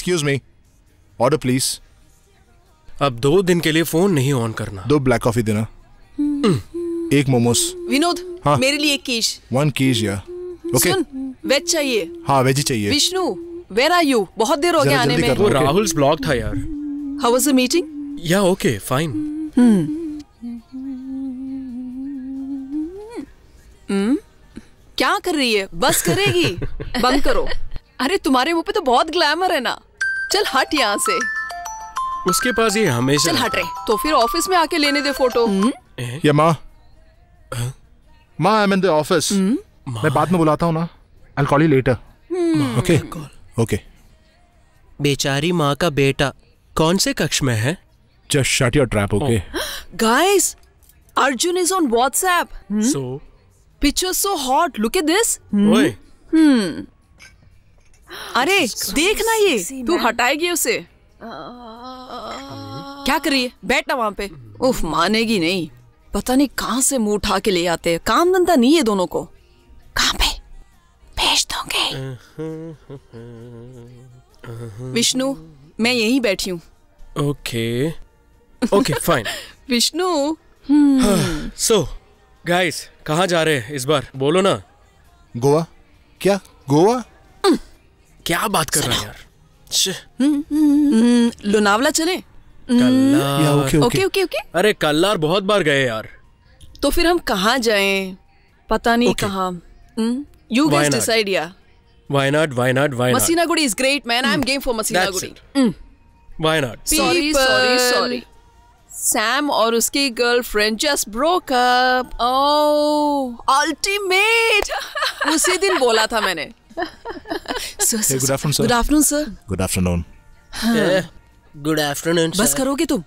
Excuse me order please अब दो दिन के लिए फोन नहीं ऑन करना दो ब्लैक कॉफी देना hmm. Hmm. एक मोमोस विनोद हाँ मेरे लिए एक कीश वन कीश या ओके वेज चाहिए हाँ वेज ही चाहिए विष्णु वेर आर यू बहुत देर हो गया आने में वो राहुल्स ब्लॉग था यार how was the meeting yeah okay fine क्या कर रही है बस करेगी बंद करो अरे तुम्हारे मुंह पे तो बहुत ग्लैमर है ना चल हट यहाँ से उसके पास ये हमेशा चल हट रहे तो फिर ऑफिस में आके लेने दे फोटो हम्म। ये माँ माँ आई मीन द ऑफिस मैं बाद में बुलाता हूँ ना I call you later okay okay बेचारी माँ का बेटा कौन से कक्ष में है just shut your trap okay guys Arjun is on WhatsApp so picture so hot look at this hmm अरे ना ये तू हटाएगी उसे क्या करिए बैठना वहां पे उफ मानेगी नहीं पता नहीं कहाँ से मुंह उठा के ले आते हैं काम धंधा नहीं है दोनों को कहाँ पे भेज दोगे विष्णु मैं यहीं बैठी हूँ okay okay fine Vishnu so hmm. Guys कहाँ जा रहे हैं इस बार बोलो ना गोवा क्या गोवा क्या बात कर रहा है यार हम्म, लोनावला चले ओके ओके ओके अरे कल्लार बहुत बार गए यार तो फिर हम कहाँ जाएं पता नहीं okay. कहाँ यू हम्म, डिसाइड या Wayanad Wayanad Wayanad Masinagudi is great man I am game for Masinagudi Wayanad sorry sorry sorry Sam और उसकी girlfriend just broke up oh ultimate उसी दिन बोला था मैंने hey, good afternoon sir. Good afternoon sir. Good afternoon. Good हाँ। आफ्टरनून बस करोगे तुम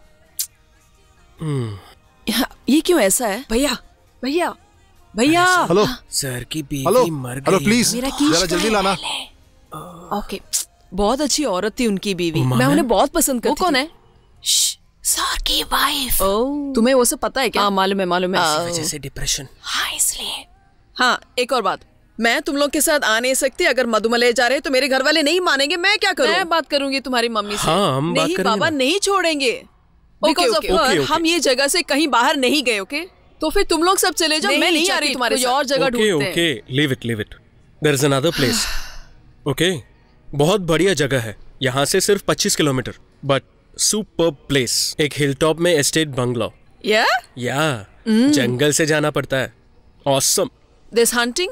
hmm. ये क्यों ऐसा है भैया भैया भैया हेलो हाँ। सर की बीवी मर गई हेलो प्लीज मेरा की जल्दी तो लाना ओके बहुत अच्छी औरत थी उनकी बीवी मैं उन्हें बहुत पसंद करती वो कौन है सर की वाइफ oh. तुम्हें वो सब पता है क्या हाँ, मालूम है मालूम है uh, वजह से डिप्रेशन हाँ इसलिए हाँ एक और बात मैं तुम लोग के साथ आ नहीं सकती अगर मधुमले जा रहे तो मेरे घर वाले नहीं मानेंगे मैं क्या करूं? मैं बात करूंगी तुम्हारी मम्मी से हाँ, हम नहीं बाबा नहीं छोड़ेंगे okay, okay, okay. हम ये जगह से कहीं बाहर नहीं गए ओके okay? तो फिर तुम लोग सब चले जाओ मैं नहीं आ रही तुम्हारे और जगह ढूंढते ओके प्लेस ओके बहुत बढ़िया जगह है यहाँ से सिर्फ 25 किलोमीटर बट सुपर प्लेस एक हिल टॉप में एस्टेट बंगलो या या जंगल से जाना पड़ता है ऑसम दिस हंटिंग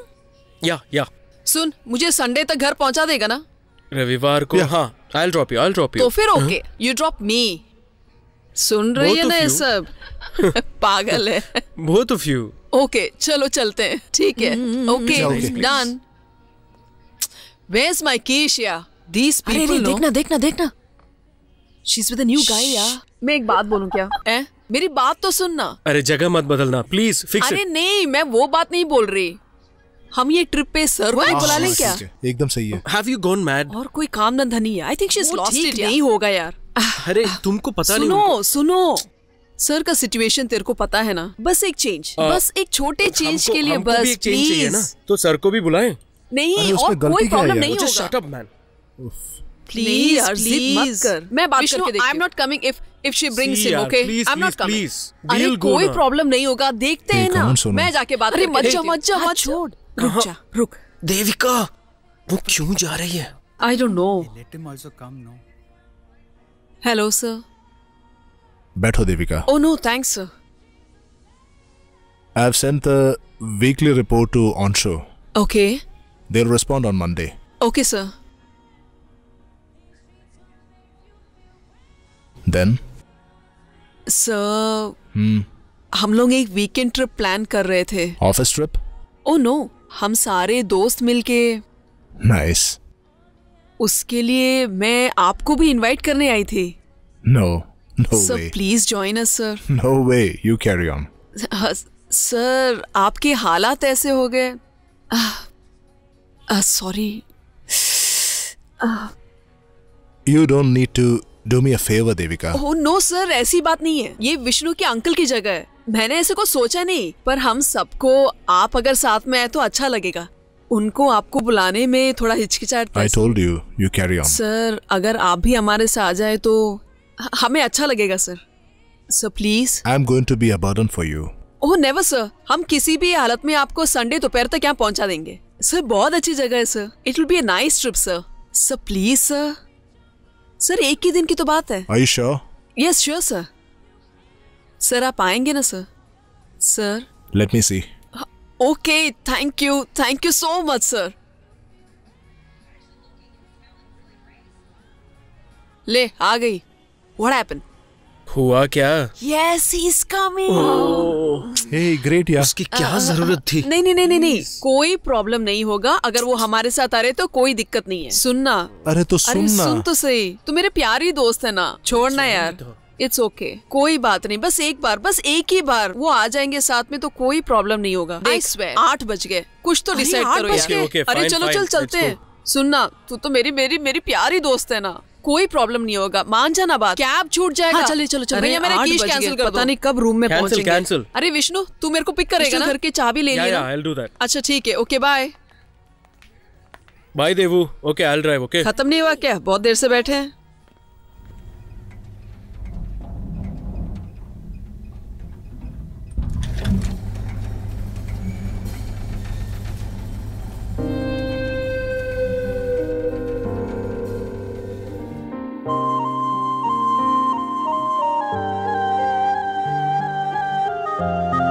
या या सुन मुझे संडे तक घर पहुंचा देगा ना रविवार को हाँ I drop you I drop you तो फिर ओके यू ड्रॉप मी सुन रही है ना ये सब पागल है बहुत ऑफ यू ओके चलो चलते हैं ठीक है okay done where's my keys, yeah? These people अरे देखना देखना she is with a new guy yeah. मैं एक बात बोलूं क्या? ए? मेरी बात तो सुनना अरे जगह मत बदलना प्लीज फिक्स अरे नहीं मैं वो बात नहीं बोल रही हम ये ट्रिप पे सर को बुला लें क्या एकदम सही है हैव यू गॉन मैड और कोई काम धंधा नहीं है I think she is lost it नहीं होगा यार अरे तुमको पता सुनो, नहीं सुनो सुनो सर का सिचुएशन तेरे को पता है ना बस एक चेंज आ, बस एक छोटे चेंज के लिए बस भी चाहिए ना तो सर को भी बुलाएं नहीं और कोई प्रॉब्लम नहीं होगा शट अप मैन प्लीज अर्जित कर मैं बात करके देखती I am not coming if if she brings him okay I am not coming अरे कोई प्रॉब्लम नहीं होगा देखते हैं ना मैं जाके बात अरे मत जा मत जा हाँ, मत छोड़ हाँ, रुक जा रुक देविका वो क्यों जा रही है I don't know let no hello sir बैठो Devika oh no thanks sir I have sent the weekly report to onshore okay they will respond on Monday okay sir then sir हम लोग एक वीकेंड ट्रिप प्लान कर रहे थे office trip oh no हम सारे दोस्त मिलके नाइस nice. उसके लिए मैं आपको भी इनवाइट करने आई थी no no sir please join us sir no way you carry on sir आपके हालात ऐसे हो गए sorry you don't need to do me a favour Devika oh no sir ऐसी बात नहीं है ये विष्णु के अंकल की जगह है मैंने ऐसे को सोचा नहीं पर हम सबको आप अगर साथ में आए तो अच्छा लगेगा उनको आपको बुलाने में थोड़ा हिचकिचाहट I told you you carry on sir अगर आप भी हमारे साथ आ जाए तो हमें अच्छा लगेगा sir sir please I am going to be a burden for you oh never sir हम किसी भी हालत में आपको संडे दोपहर तक यहाँ पहुँचा देंगे सर बहुत अच्छी जगह है sir it will be a nice trip sir sir please sir sir एक ही दिन की तो बात है I sure yes sure sir sir आप आएंगे ना sir sir let me see okay thank you thank you so much sir ले आ गई व्हाट हैपन हुआ क्या yes he is coming hey great यार उसकी क्या जरूरत थी नहीं नहीं नहीं नहीं कोई प्रॉब्लम नहीं होगा अगर वो हमारे साथ आ रहे तो कोई दिक्कत नहीं है सुनना अरे तो सुनना सुन तो सही तू मेरे प्यारी दोस्त है ना छोड़ना यार इट्स तो। Okay okay. कोई बात नहीं बस एक बार बस एक ही बार वो आ जाएंगे साथ में तो कोई प्रॉब्लम नहीं होगा आठ बज गए कुछ तो डिसाइड करो यार okay, अरे fine, चलो fine, चल चलते हैं सुनना तू तो मेरी मेरी मेरी प्यारी दोस्त है ना कोई प्रॉब्लम नहीं होगा मान जाना बात कैब छूट जाएगा हाँ, चले चलो चलो भैया मेरा कीश कैंसिल कर दो पता नहीं कब रूम में पहुंचेंगे कैंसिल अरे विष्णु तू मेरे को पिक करेगा ना घर के चाबी ले लेना अच्छा ठीक है okay bye bye Devu okay I will drive okay खत्म नहीं हुआ क्या बहुत देर से बैठे हैं Música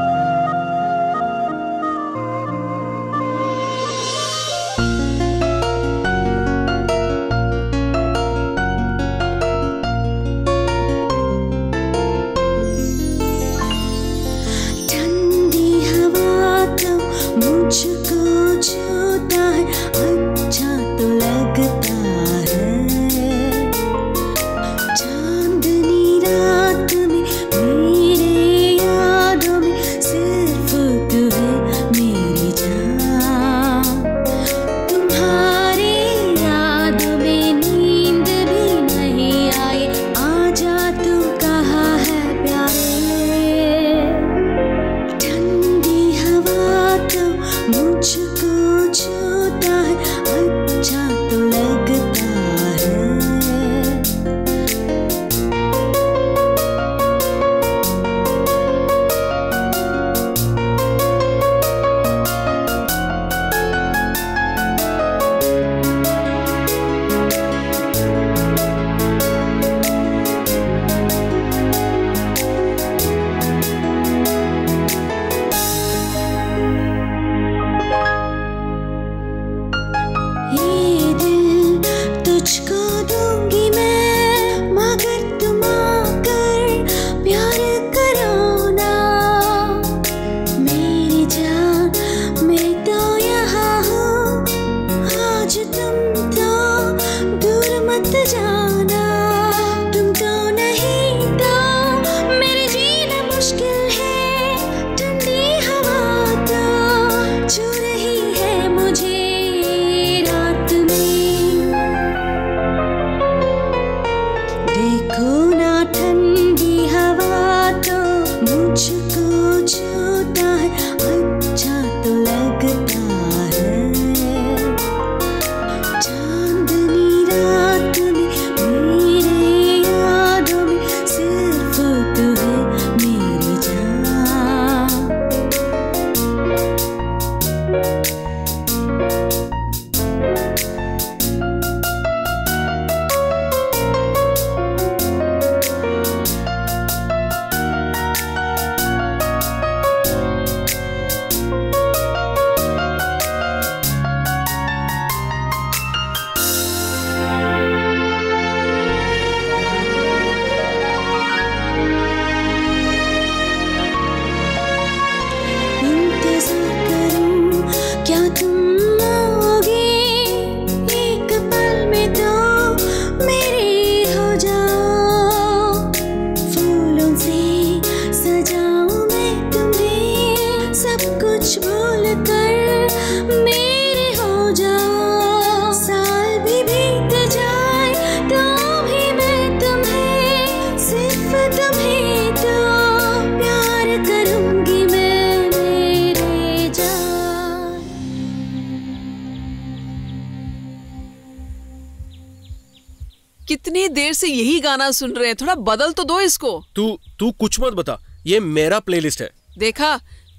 गाना सुन रहे हैं थोड़ा बदल तो दो इसको तू तू कुछ मत बता ये मेरा प्लेलिस्ट है देखा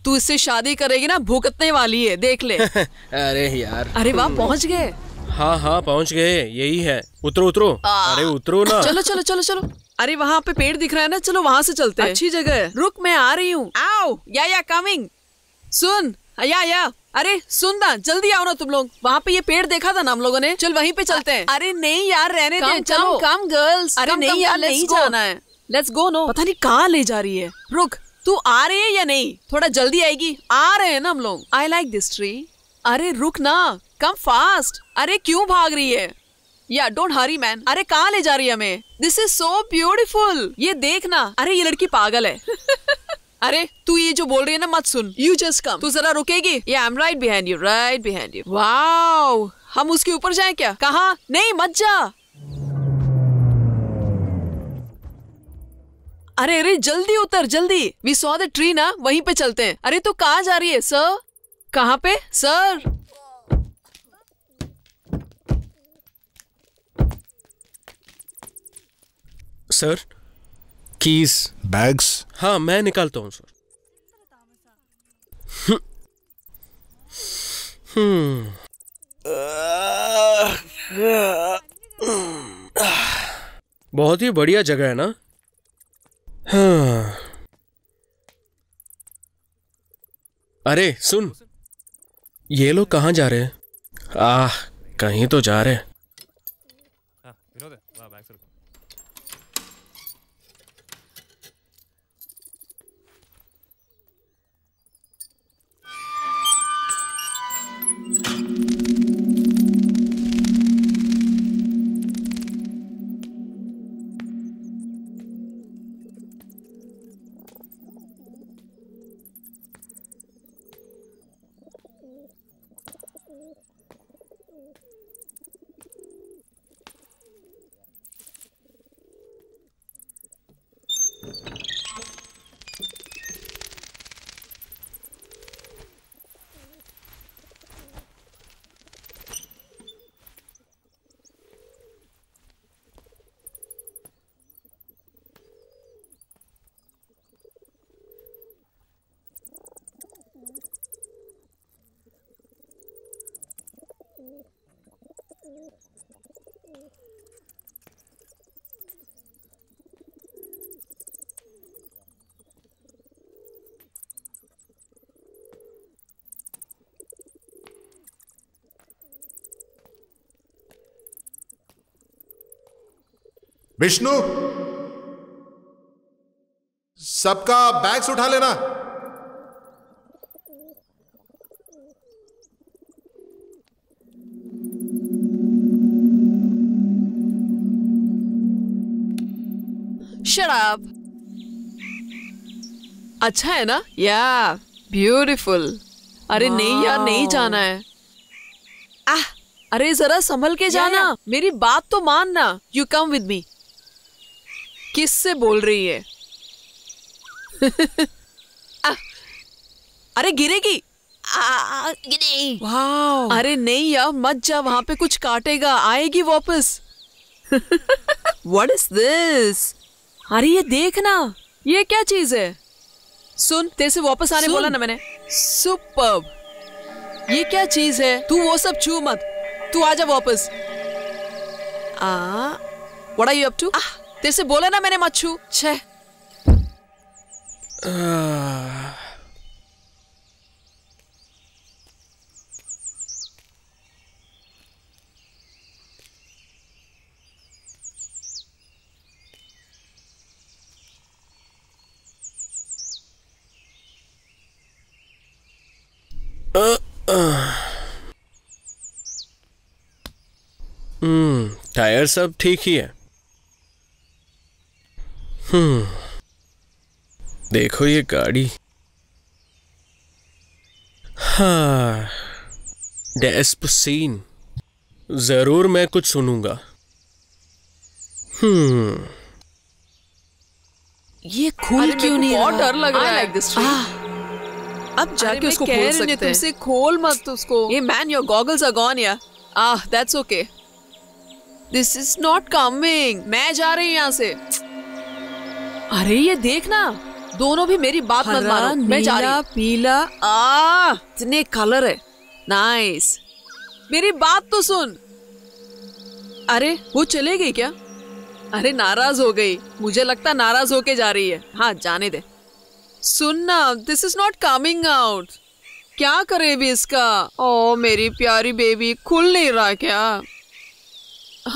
तू इससे शादी करेगी ना भुगतने वाली है देख ले अरे यार अरे वाह पहुंच गए हाँ हाँ पहुंच गए यही है उतरो उतरो अरे उतरो ना चलो चलो चलो चलो अरे वहाँ पे पेड़ दिख रहा है ना चलो वहाँ से चलते हैं अच्छी जगह है रुक मैं आ रही हूँ आओ या या कमिंग सुन या या अरे सुन ना जल्दी आओ ना तुम लोग वहाँ पे ये पेड़ देखा था ना हम लोगों ने चल वहीं पे चलते हैं अरे नहीं यार रहने दे चलो कम गर्ल्स अरे नहीं यार नहीं जाना है लेट्स गो नो पता नहीं कहाँ ले जा रही है रुक तू आ रही है या नहीं थोड़ा जल्दी आएगी आ रहे हैं ना हम लोग आई लाइक दिस ट्री अरे रुक ना कम फास्ट अरे क्यों भाग रही है या डोंट हरी मैन अरे कहाँ ले जा रही है हमें दिस इज सो ब्यूटीफुल ये देखना अरे ये लड़की पागल है अरे तू ये जो बोल रही है ना मत सुन यू जस्ट कम तू जरा रुकेगी ये I am right behind you right behind you wow हम उसके ऊपर जाए क्या कहा नहीं मत जा अरे अरे जल्दी उतर जल्दी वी सॉ द ट्री ना वहीं पे चलते हैं अरे तो कहाँ जा रही है सर कहाँ पे सर सर कीज बैग्स हाँ मैं निकालता हूँ सर हम्म। बहुत ही बढ़िया जगह है ना हाँ। अरे सुन ये लोग कहाँ जा रहे हैं आह कहीं तो जा रहे हैं विष्णु सबका बैग्स उठा लेना शराब अच्छा है ना या ब्यूटीफुल अरे नहीं यार नहीं जाना है आह अरे जरा संभल के जाना मेरी बात तो मानना यू कम विद मी किससे बोल रही है आ, अरे गिरेगी अरे नहीं यार मत जा वहां पे कुछ काटेगा आएगी वापस वट इज दिस अरे ये देखना ये क्या चीज है सुन तेरे से वापस आने बोला ना मैंने सुपर ये क्या चीज है तू वो सब छू मत तू आ जा वापस आ what are you up to તેસે બોલે ના મેને મಚ್ಚુ 6 અ અ อืมタイヤ सब ठीक ही है हम्म। देखो ये गाड़ी हाँ सीन जरूर मैं कुछ सुनूंगा हम्म ये खोल क्यों नहीं बहुत डर लग रहा है अब जाके उसको खोल सकते हैं तुमसे खोल मत उसको ये man your goggles are gone yeah ah that's okay this is not coming मैं जा रही हूं यहां से अरे ये देखना दोनों भी मेरी बात मत मानो मैं जा रही पीला आ इतने कलर है नाइस मेरी बात तो सुन अरे वो चले गई क्या अरे नाराज हो गई मुझे लगता नाराज होके जा रही है हाँ जाने दे सुनना this is not coming out क्या करे भी इसका ओ मेरी प्यारी बेबी खुल नहीं रहा क्या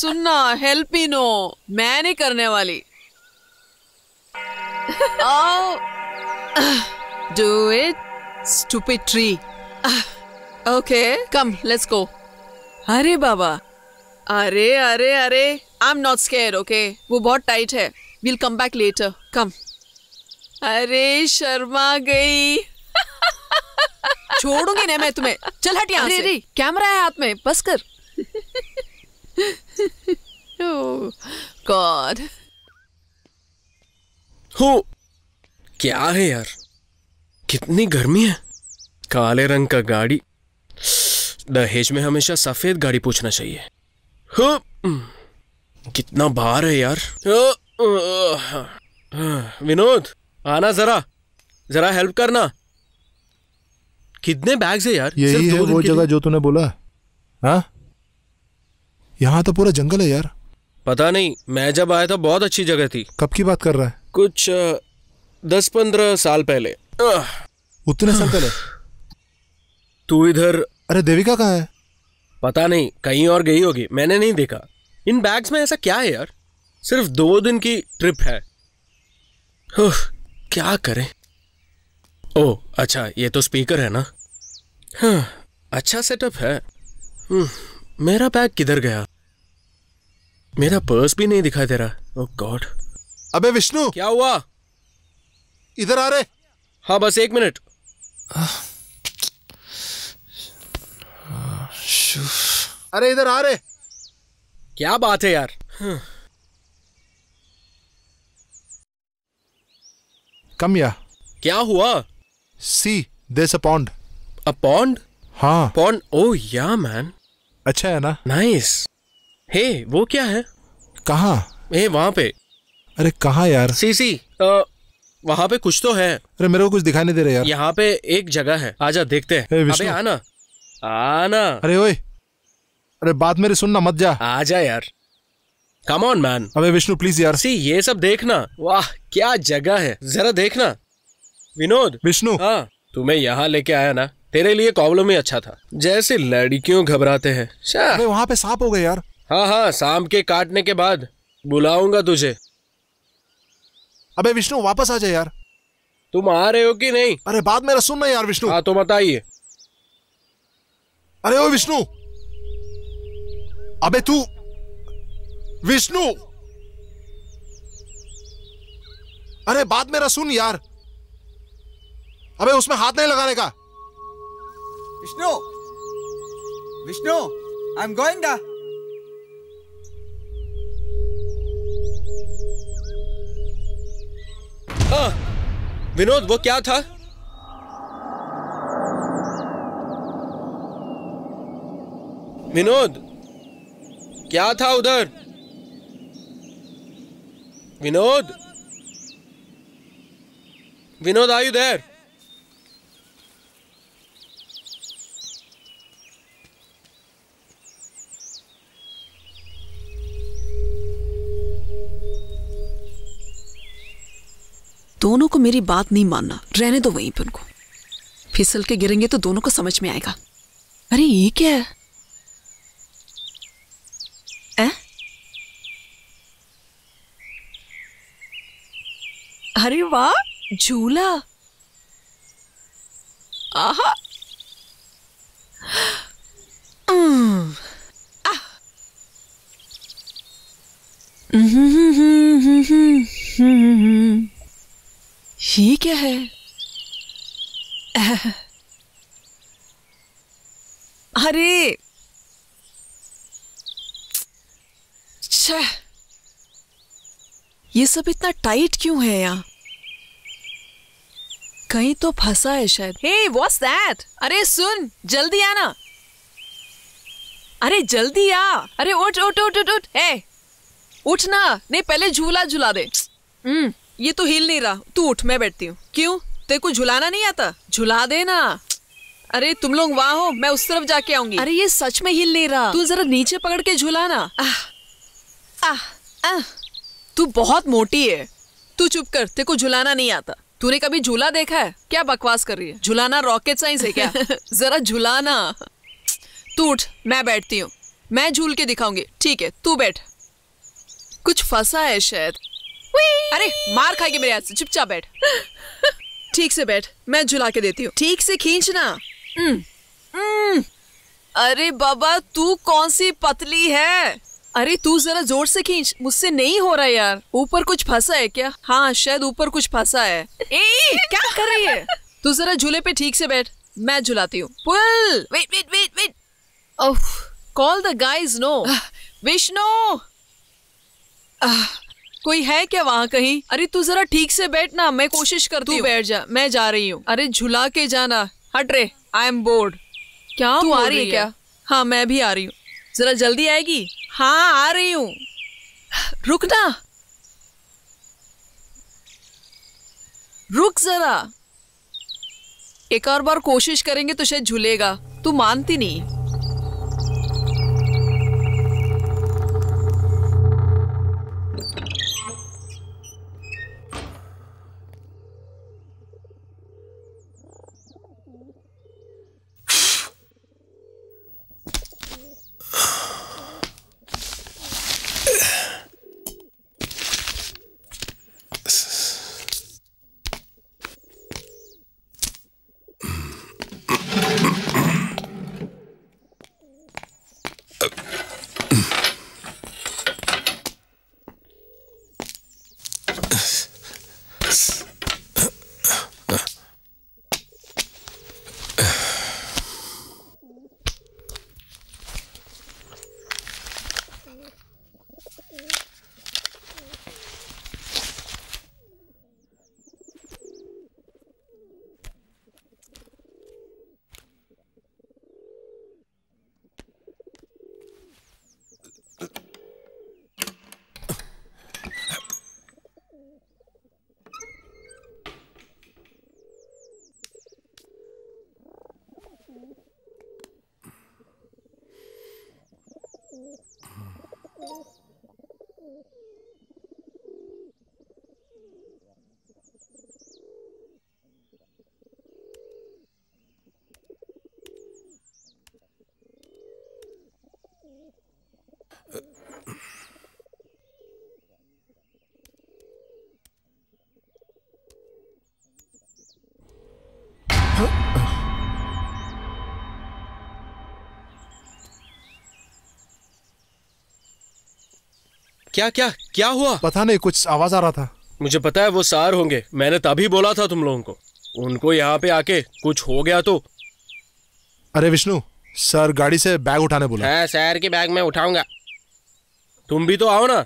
सुनना हेल्प ही नो मैं नहीं करने वाली oh, do it, stupid tree. Okay, come, let's go. अरे बाबा अरे अरे अरे I am not scare okay वो बहुत टाइट है we'll come back later come अरे शर्मा गई छोड़ूंगी ना मैं तुम्हें चल हट यहाँ से अरे कैमरा है हाथ में बस कर ओह गॉड oh, हो क्या है यार कितनी गर्मी है काले रंग का गाड़ी दहेज में हमेशा सफेद गाड़ी पूछना चाहिए हो कितना बाहर है यार विनोद आना जरा जरा हेल्प करना कितने बैग्स है यार यही है वो जगह जो तूने बोला हाँ यहाँ तो पूरा जंगल है यार पता नहीं मैं जब आया था तो बहुत अच्छी जगह थी कब की बात कर रहा है कुछ दस पंद्रह साल पहले उतने साल पहले तू इधर अरे देविका कहाँ है पता नहीं कहीं और गई होगी मैंने नहीं देखा इन बैग्स में ऐसा क्या है यार सिर्फ दो दिन की ट्रिप है क्या करें ओह अच्छा ये तो स्पीकर है ना हाँ अच्छा सेटअप है मेरा बैग किधर गया मेरा पर्स भी नहीं दिखा तेरा ओ गॉड अबे विष्णु क्या हुआ इधर आ रहे हाँ बस एक मिनट अरे इधर आ रहे क्या बात है यार कम या क्या हुआ see this a pond a pond हाँ पॉन्ड ओ या मैन अच्छा है ना नाइस हे hey, वो क्या है कहा hey, वहां पे अरे कहा यार सीसी वहाँ पे कुछ तो है अरे मेरे को कुछ दिखाई नहीं दे रहा यार यहाँ पे एक जगह है आजा देखते हैं अबे आना आना अरे ओए अरे बात मेरी सुनना मत जा आजा यार कम ऑन मैन अबे विष्णु प्लीज यार सी ये सब देखना वाह क्या जगह है जरा देखना विनोद विष्णु हाँ तुम्हें यहाँ लेके आया ना तेरे लिए प्रॉब्लम ही अच्छा था जैसे लड़कियों घबराते हैं वहाँ पे सांप हो गए यार हाँ हाँ सांप के काटने के बाद बुलाऊंगा तुझे अबे विष्णु वापस आ जाए यार तुम आ रहे हो कि नहीं अरे बात मेरा सुनना यार विष्णु हाँ तो बताइए अरे ओ विष्णु अबे तू विष्णु अरे बात मेरा सुन यार अबे उसमें हाथ नहीं लगाने का Vishnu Vishnu I am going दा हाँ विनोद वो क्या था विनोद क्या था उधर विनोद विनोद आयु देर दोनों को मेरी बात नहीं मानना रहने दो वहीं पर उनको फिसल के गिरेंगे तो दोनों को समझ में आएगा अरे ये क्या है ए? अरे वाह झूला आहा हम्म ये क्या है अरे ये सब इतना टाइट क्यों है यहाँ कहीं तो फंसा है शायद हे व्हाट्स दैट अरे सुन जल्दी आना अरे जल्दी आ अरे उठ उठ उठ उठ उठ हे उठना नहीं पहले झूला झूला दे हम्म ये तो हिल नहीं रहा तू उठ मैं बैठती हूँ क्यों तेरे को झुलाना नहीं आता झुला देना अरे तुम लोग वहाँ हो मैं उस तरफ जाके आऊंगी अरे ये सच में हिल नहीं रहा तू जरा नीचे पकड़ के झुलाना तू बहुत मोटी है तू चुप कर तेरे को झुलाना नहीं आता तूने कभी झूला देखा है क्या बकवास कर रही है झुलाना रॉकेट साइंस है क्या जरा झुलाना तू उठ मैं बैठती हूँ मैं झूल के दिखाऊंगी ठीक है तू बैठ कुछ फंसा है शायद अरे मार खाएगी मेरे हाथ से चुपचाप बैठ ठीक से बैठ मैं झुला के देती हूँ ठीक से खींचना हम्म। हम्म। अरे बाबा तू कौन सी पतली है अरे तू जरा जोर से खींच मुझसे नहीं हो रहा यार ऊपर कुछ फंसा है क्या हाँ शायद ऊपर कुछ फंसा है ए, क्या कर रही है तू जरा झूले पे ठीक से बैठ मैं झुलाती हूँ pull wait wait wait wait call the guys no Vishnu ah. कोई है क्या वहाँ कहीं अरे तू जरा ठीक से बैठ ना मैं कोशिश करती हूँ बैठ जा मैं जा रही हूँ अरे झुला के जाना हट रे आई एम बोर्ड क्या तू आ रही है क्या हाँ मैं भी आ रही हूँ जरा जल्दी आएगी हाँ आ रही हूँ रुकना रुक जरा एक और बार कोशिश करेंगे तो शायद झूलेगा तू मानती नहीं क्या क्या क्या हुआ पता नहीं कुछ आवाज आ रहा था मुझे पता है वो सार होंगे मैंने तभी बोला था तुम लोगों को उनको यहाँ पे आके कुछ हो गया तो अरे विष्णु सर गाड़ी से बैग उठाने बोला हाँ, सर के बैग में उठाऊंगा तुम भी तो आओ ना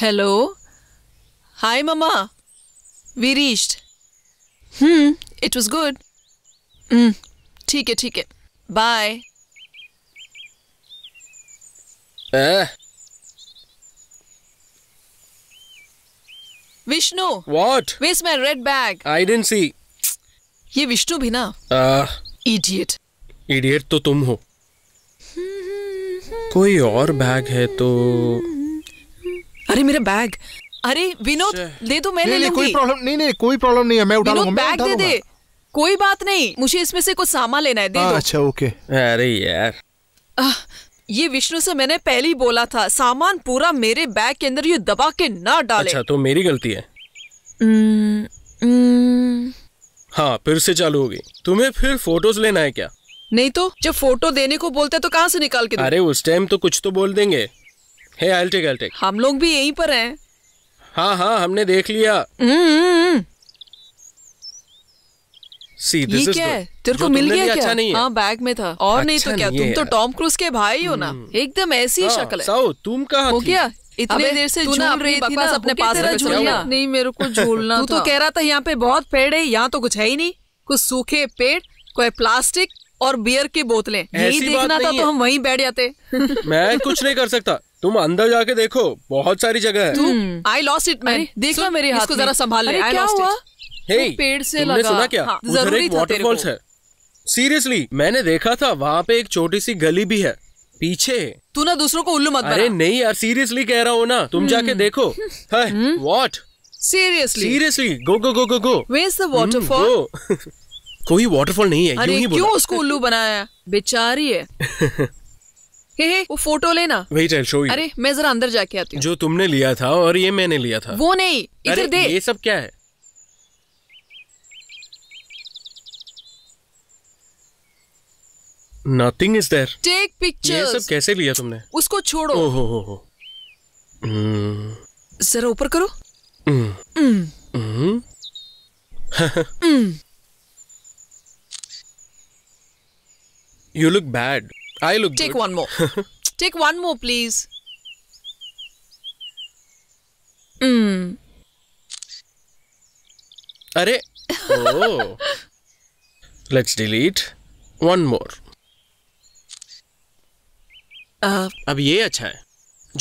हेलो हाय मामा we reached hmm it was good hmm ठीक है ठीक है bye Vishnu what where's my red bag I didn't see ये विष्णु भी ना इडियट इडियट तो तुम हो कोई और बैग है तो अरे मेरा बैग अरे विनोद दे दो तो मैं ले लूंगी कोई प्रॉब्लम नहीं नहीं कोई प्रॉब्लम नहीं है मैं उठा लूंगा बैग दे दे कोई बात नहीं मुझे इसमें से कुछ सामान लेना है दे दो अच्छा ओके अरे यार आ, ये विष्णु से मैंने पहले ही बोला था सामान पूरा मेरे बैग के अंदर ये दबा के ना डाले अच्छा तो मेरी गलती है हम्म, हम्म। हाँ फिर से चालू होगी तुम्हें फिर फोटोज लेना है क्या नहीं तो जब फोटो देने को बोलते तो कहाँ से निकाल के अरे उस टाइम तो कुछ तो बोल देंगे hey, I'll take, I'll take. हम लोग भी यहीं पर हैं हाँ हाँ हमने देख लिया सी दिस इज क्या है तेरे को मिल गया क्या अच्छा नहीं हाँ बैग में था और अच्छा नहीं तो अच्छा क्या नहीं तुम तो टॉम क्रूज के भाई हो ना हम्म। एकदम ऐसी हाँ, शक्ल है साओ तुम कहाँ हो क्या इतने देर से झूल रही थी ना अपने पास झूलना नहीं मेरे को झूलना तू तो कह रहा था यहाँ पे बहुत पेड़ है यहाँ तो कुछ है ही नहीं कुछ सूखे पेड़ कोई प्लास्टिक और बियर की बोतलें यही देखना था तो हम वहीं बैठ जाते मैं कुछ नहीं कर सकता तुम अंदर जाके देखो बहुत सारी जगह है तू आई लॉस्ट इट मैन देखना मेरे हाथ को जरा संभाल ले आई लॉस्ट इट हे पेड़ से लगा सुना क्या हाँ, उधर एक वाटरफॉल्स है सीरियसली मैंने देखा था वहाँ पे एक छोटी सी गली भी है पीछे तू ना दूसरों को उल्लू मत अरे नहीं यार सीरियसली कह रहा हो ना तुम हम्म। जाके देखो what seriously seriously go go go go go where the waterfall कोई वॉटरफॉल नहीं है अरे क्यों उसको उल्लू बनाया बेचारी है हे हे वो फोटो लेना वेट आई शो यू अरे मैं जरा अंदर जाके आती हूँ जो तुमने लिया था और ये मैंने लिया था वो नहीं इधर दे ये सब क्या है nothing is there take picture ये सब कैसे लिया तुमने उसको छोड़ो ओ हो हो हो सर ऊपर करो you look bad I look Take good. one more. Take one more, please. Mm. Are oh. Let's delete one more. Uh, अब ये अच्छा है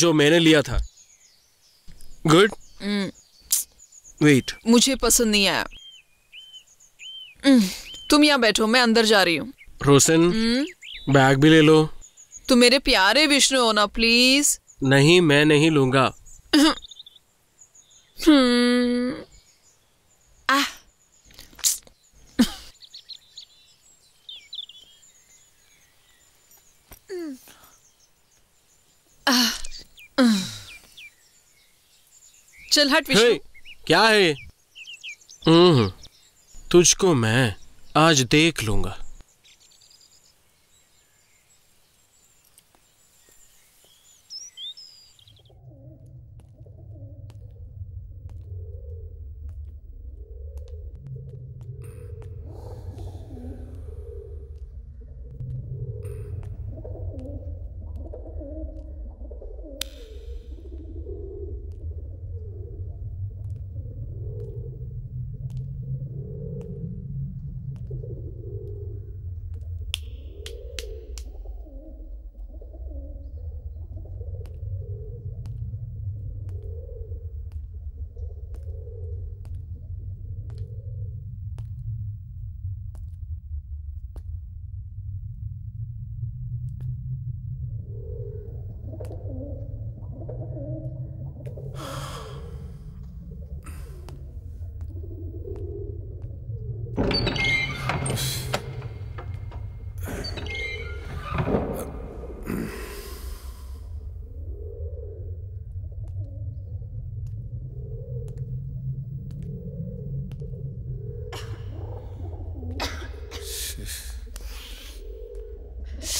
जो मैंने लिया था गुड वेट mm. मुझे पसंद नहीं आया mm. तुम यहाँ बैठो मैं अंदर जा रही हूँ रोशन mm? बैग भी ले लो तुम तो मेरे प्यारे विष्णु हो ना प्लीज नहीं मैं नहीं लूंगा हम्म। चल हट विष्णु क्या है हम्म, तुझको मैं आज देख लूंगा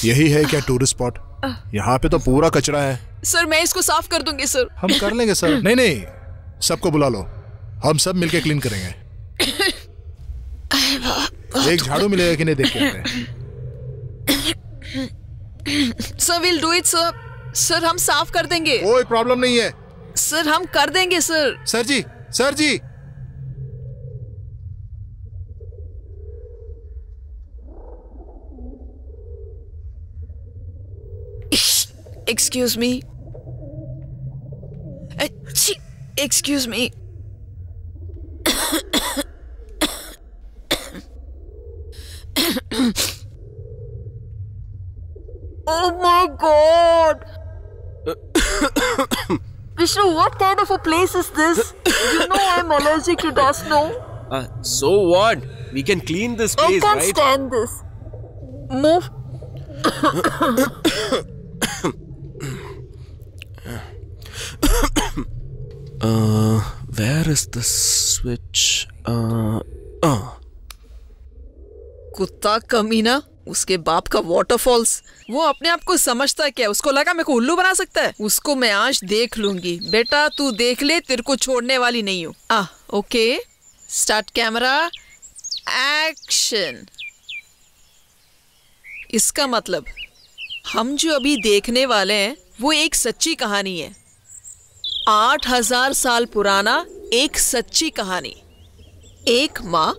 यही है क्या टूरिस्ट स्पॉट यहाँ पे तो पूरा कचरा है सर मैं इसको साफ कर दूंगी सर हम कर लेंगे सर नहीं नहीं सबको बुला लो हम सब मिलके क्लीन करेंगे एक झाड़ू मिलेगा कि नहीं देख sir will do it sir sir हम साफ कर देंगे कोई प्रॉब्लम नहीं है सर हम कर देंगे sir sir ji sir ji Excuse me. Excuse me. oh my god! Vishnu, what kind of a place is this? You know I'm allergic to dust, no? Uh, so what? We can clean this place, right? I can't right? stand this. Move. Uh, where is the switch? Uh, uh. कुत्ता कमीना उसके बाप का waterfalls वो अपने आप को समझता है क्या उसको लगा मेरे को उल्लू बना सकता है उसको मैं आज देख लूंगी बेटा तू देख ले तेरे को छोड़ने वाली नहीं हूँ आ ओके स्टार्ट कैमरा एक्शन इसका मतलब हम जो अभी देखने वाले हैं वो एक सच्ची कहानी है आठ हजार साल पुराना एक सच्ची कहानी एक माँ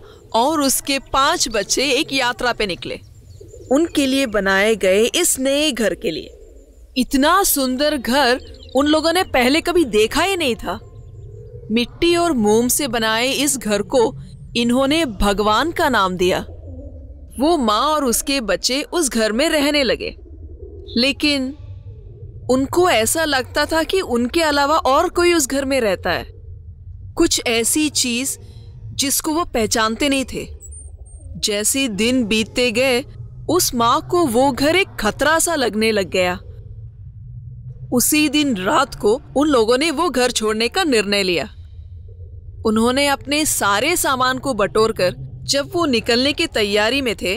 और उसके पांच बच्चे एक यात्रा पे निकले उनके लिए बनाए गए इस नए घर के लिए इतना सुंदर घर उन लोगों ने पहले कभी देखा ही नहीं था मिट्टी और मोम से बनाए इस घर को इन्होंने भगवान का नाम दिया वो माँ और उसके बच्चे उस घर में रहने लगे लेकिन उनको ऐसा लगता था कि उनके अलावा और कोई उस घर में रहता है कुछ ऐसी चीज जिसको वो पहचानते नहीं थे जैसे दिन बीतते गए उस माँ को वो घर एक खतरा सा लगने लग गया उसी दिन रात को उन लोगों ने वो घर छोड़ने का निर्णय लिया उन्होंने अपने सारे सामान को बटोर कर जब वो निकलने की तैयारी में थे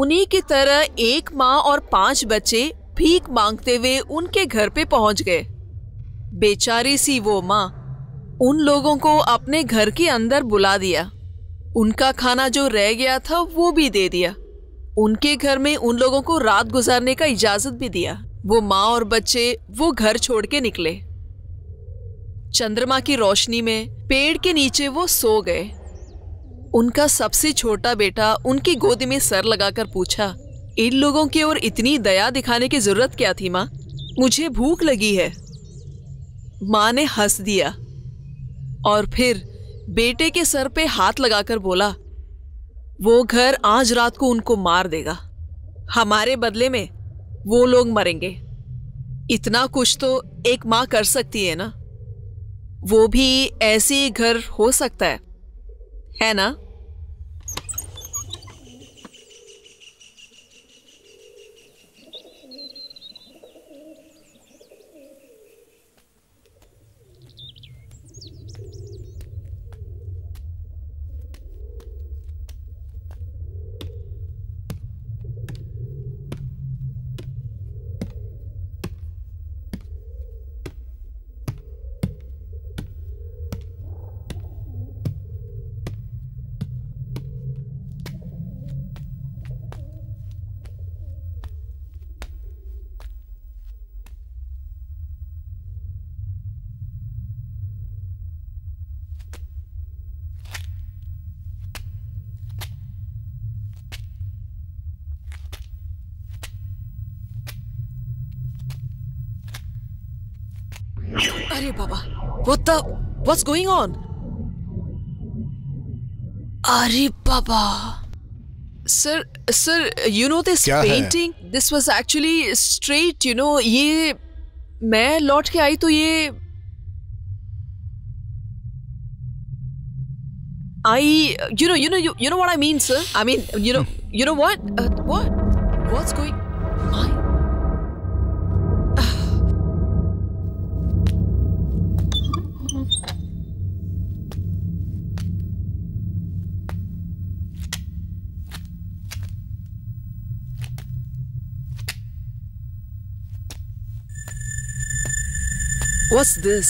उन्हीं की तरह एक माँ और पांच बच्चे भीख मांगते हुए उनके घर पे पहुंच गए बेचारी सी वो माँ उन लोगों को अपने घर के अंदर बुला दिया उनका खाना जो रह गया था वो भी दे दिया उनके घर में उन लोगों को रात गुजारने का इजाजत भी दिया वो माँ और बच्चे वो घर छोड़ के निकले चंद्रमा की रोशनी में पेड़ के नीचे वो सो गए उनका सबसे छोटा बेटा उनकी गोदी में सर लगाकर पूछा इन लोगों की ओर इतनी दया दिखाने की जरूरत क्या थी माँ मुझे भूख लगी है माँ ने हंस दिया और फिर बेटे के सर पे हाथ लगाकर बोला वो घर आज रात को उनको मार देगा हमारे बदले में वो लोग मरेंगे इतना कुछ तो एक माँ कर सकती है ना वो भी ऐसे घर हो सकता है है ना What the? What's going on? अरे बाबा sir sir you know this painting this was actually straight you know ये मैं लौट के आई तो ये I, you know, you know, you, you know what I mean, sir. I mean, you know, you know what? Uh, what? What's going? What's this?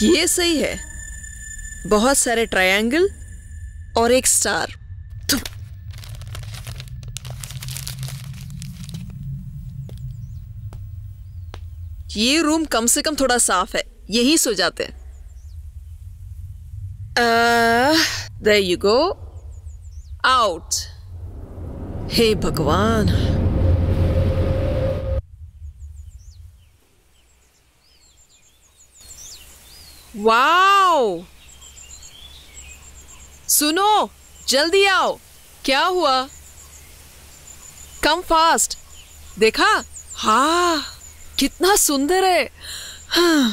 ये सही है बहुत सारे ट्रायंगल और एक स्टार ये रूम कम से कम थोड़ा साफ है यही सो जाते हैं यू गो आउट हे भगवान वाओ सुनो जल्दी आओ क्या हुआ कम फास्ट देखा हा कितना सुंदर है हाँ,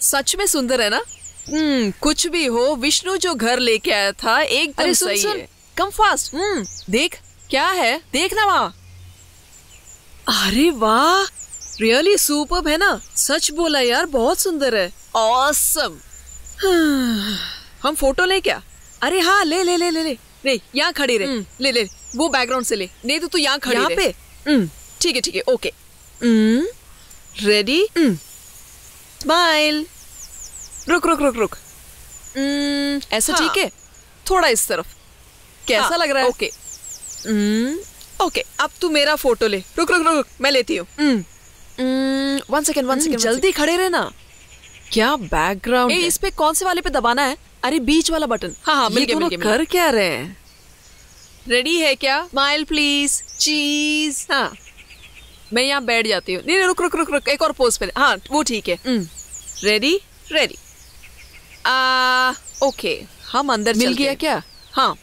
सच में सुंदर है ना हम्म कुछ भी हो विष्णु जो घर लेके आया था एक अरे सुन, सही सुन, है कम फास्ट हम्म देख क्या है देख ना अरे वाह रियली सुपर है ना सच बोला यार बहुत सुंदर है ऑसम हम फोटो ले क्या अरे हाँ ले ले ले ले ले रे यहाँ खड़ी रहे हम्म। ले ले वो बैकग्राउंड से ले नहीं तो तू यहाँ खड़ी यहाँ पे हम्म। ठीक है ठीक है ओके रेडी स्माइल रुक रुक रुक रुक हम्म, ऐसा हाँ। ठीक है थोड़ा इस तरफ कैसा हाँ, लग रहा है ओके ओके अब तू मेरा फोटो ले रुक रुक रुक मैं लेती हूँ वन सेकेंड वन सेकेंड जल्दी खड़े रहना क्या बैकग्राउंड इस पे कौन से वाले पे दबाना है अरे बीच वाला बटन हाँ हाँ मिल गया कर क्या रहे रेडी है क्या माइल प्लीज चीज हाँ मैं यहाँ बैठ जाती हूँ नहीं नहीं रुक रुक रुक रुक एक और पोज पे हाँ वो ठीक है रेडी हम्म। रेडी आ ओके हम अंदर मिल गया क्या हाँ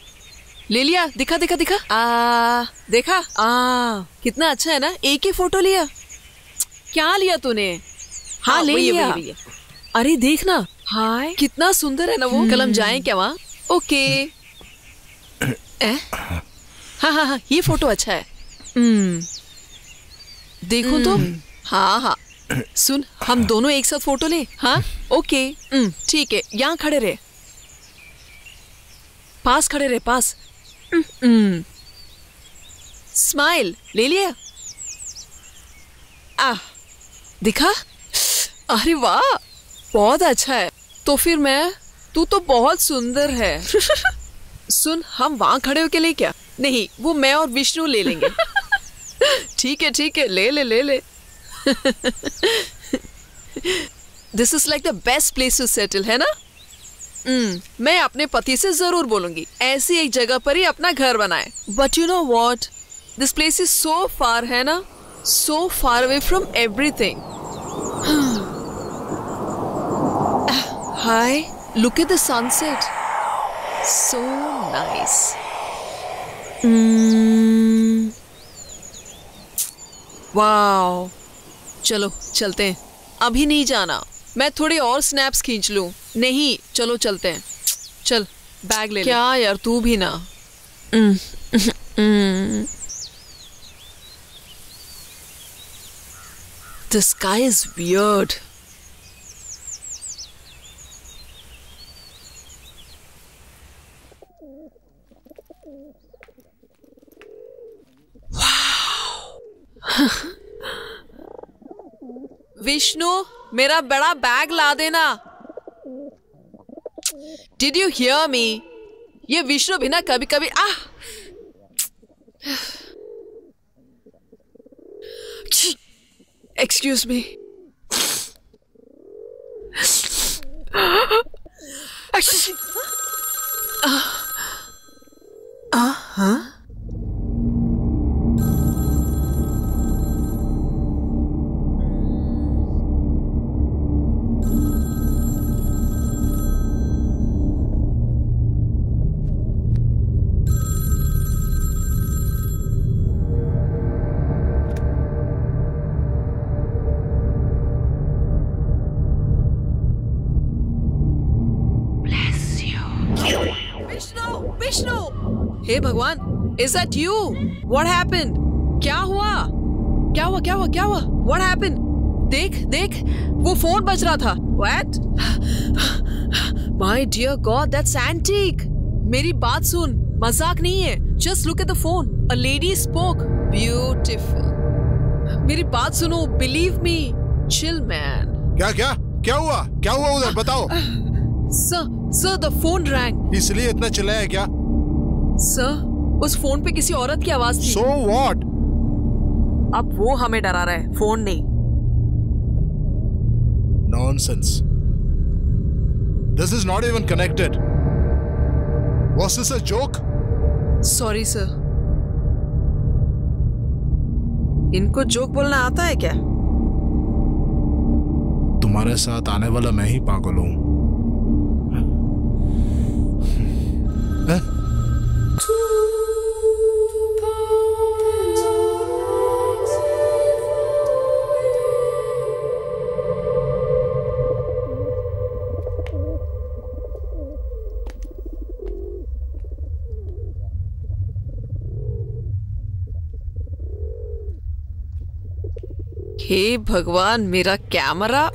ले लिया दिखा दिखा दिखा आ देखा आ कितना अच्छा है ना एक ही फोटो लिया क्या लिया तूने हाँ, हाँ ले लिया अरे देखना हाय कितना सुंदर है ना वो कलम जाए क्या वहाँ ओके हाँ हाँ हाँ ये फोटो अच्छा है हम्म। देखो तो हम्म। हाँ हाँ सुन हम दोनों एक साथ फोटो ले हाँ ओके हम्म। ठीक है यहाँ खड़े रहे पास खड़े रहे पास स्माइल ले लिया आ दिखा अरे वाह बहुत अच्छा है तो फिर मैं तू तो बहुत सुंदर है सुन हम वहाँ खड़े हो के ले क्या नहीं वो मैं और विष्णु ले लेंगे ठीक है ठीक है ले ले ले ले this is like the best place to settle है ना mm, मैं अपने पति से जरूर बोलूंगी ऐसी एक जगह पर ही अपना घर बनाए but you know what this place is so far है ना so far away from everything Hi, look at the sunset. So nice. Mm. चलो चलते हैं अभी नहीं जाना मैं थोड़े और स्नैप्स खींच लू नहीं चलो चलते हैं चल बैग ले क्या ले। यार तू भी ना the sky is weird Vishnu मेरा बड़ा बैग ला देना डिड यू हियर मी ये विष्णु भी ना कभी कभी आह एक्सक्यूज मी हाँ हे भगवान is that you what happened क्या हुआ क्या हुआ क्या हुआ क्या हुआ व्हाट हैपेंड देख देख वो फोन बज रहा था what my dear god that's antique मेरी बात सुन मजाक नहीं है just look at the phone a lady spoke beautiful मेरी बात सुनो बिलीव मी चिल मैन क्या क्या क्या हुआ क्या हुआ उधर बताओ sir sir the phone rang इसलिए इतना चिल्लाया क्या सर उस फोन पे किसी औरत की आवाज थी सो so व्हाट अब वो हमें डरा रहा है फोन नहीं nonsense this is not even connected was this a joke sorry sir इनको जोक बोलना आता है क्या तुम्हारे साथ आने वाला मैं ही पागल हूं हे भगवान मेरा कैमरा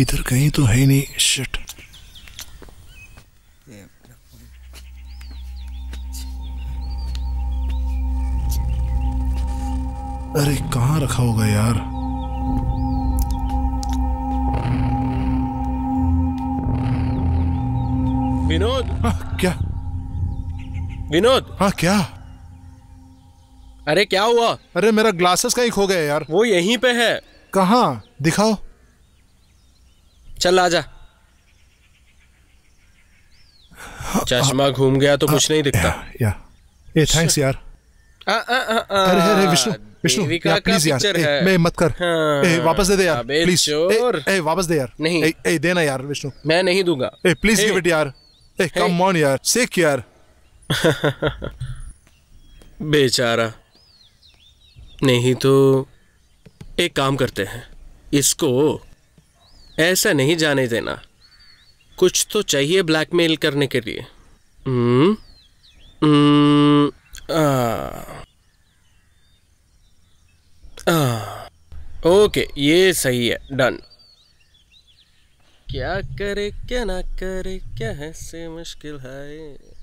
इधर कहीं तो है नहीं शिट अरे कहा रखा होगा यार विनोद हाँ क्या विनोद हाँ क्या अरे क्या हुआ अरे मेरा ग्लासेस कहीं खो गया यार वो यहीं पे है कहा दिखाओ चल आजा चश्मा घूम गया तो कुछ नहीं दिखता या ए थैंक्स यार अरे अरे विष्णु विष्णु यार प्लीज यार मैं मत कर हाँ। ए, वापस दे दे यार प्लीज ए, वापस दे यार नहीं ए देना यार विष्णु मैं नहीं दूंगा ए प्लीज गिव इट यार ए कम ऑन यार सेक यार बेचारा नहीं तो एक काम करते हैं इसको ऐसा नहीं जाने देना कुछ तो चाहिए ब्लैकमेल करने के लिए हम्म, हम्म ओके ये सही है डन क्या करे क्या ना करे क्या है से मुश्किल है